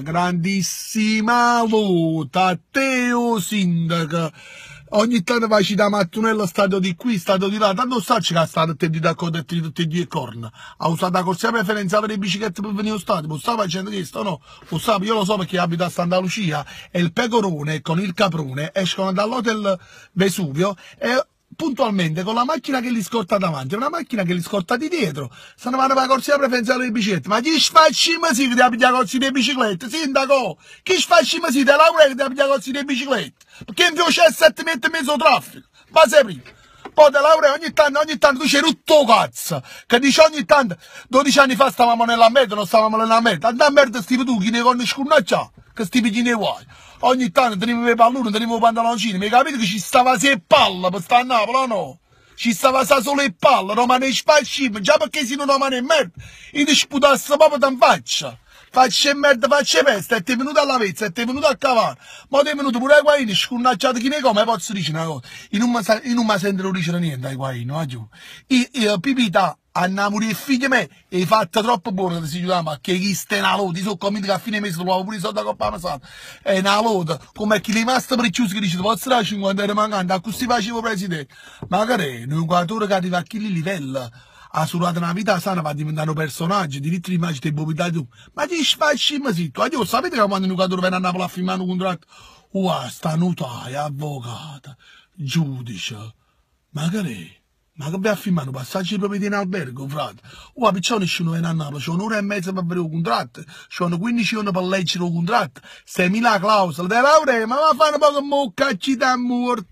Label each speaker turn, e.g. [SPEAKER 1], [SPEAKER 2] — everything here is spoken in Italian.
[SPEAKER 1] grandissima vota, Teo Sindaco. Ogni tanto vai da mattonello, stato di qui, stato di là, tanto stacci che stanno tutti d'accordo e tutti e corna. Ha usato la corsia preferenziale per le biciclette per venire stato, lo sta facendo questo no? Lo io lo so perché abito a Santa Lucia e il pecorone con il caprone escono dall'hotel Vesuvio e puntualmente con la macchina che li scorta davanti e una macchina che li scorta di dietro. Se non vanno per la corsia preferenziale di biciclette. Ma chi sfacciamo si che ti ha corsia di biciclette? Sindaco! Chi sfacciamo si te laurea che ti ha corsia di biciclette? Perché in più c'è 7 metri e mezzo traffico. Ma sei prima poi te laurea ogni tanto, ogni tanto tu c'è rotto cazzo, che dici ogni tanto, 12 anni fa stavamo nella merda, non stavamo nella merda, andiamo a merda stivi tu, chi ne con scurnaccia, che sti piccini vuoi. Ogni tanto teniamo le pallone, teniamo i pantaloncini, mi capite che ci stava se palla per stare a Napoli o no? Ci stava sa solo le palla, Romano e spacciamo, già perché se non Romano è merda, e ti sputasse proprio da faccia. Faccia merda, faccia pesta, e ti è venuto alla vezza, e ti è venuto a cavare. Ma ti è venuto pure ai guaini, scurnacciato chi ne come, posso dire una cosa. Io non mi sento dire niente ai guaini, va giù. Io, io pipita, Anna morire figlia me e fatta troppo buona ti si chiudava che chi sta una lode so sono che a fine mese trovavo pure i soldi da coppa santa è una lode come chi è rimasto prezioso che dice ti posso dare 50 euro mancanti a così facevo presidente magari un giocatore che arriva a chi li livella, ha surato una vita sana va diventare un personaggio diritto di immagine ti bobitati tu ma ti sfasci ma sì tu io sapete che quando un giocatore viene a Napoli a firmare un contratto uah sta notaia avvocata giudice magari ma che vai a firmare? Un passaggio di proprietà in albergo, frate. O a piccione ci sono a Napoli, c'è un'ora e mezza per avere un contratto, ci sono 15 ore per leggere un contratto, 6.000 clausole, te laurei, ma va a fare un po' che mo ci da morto.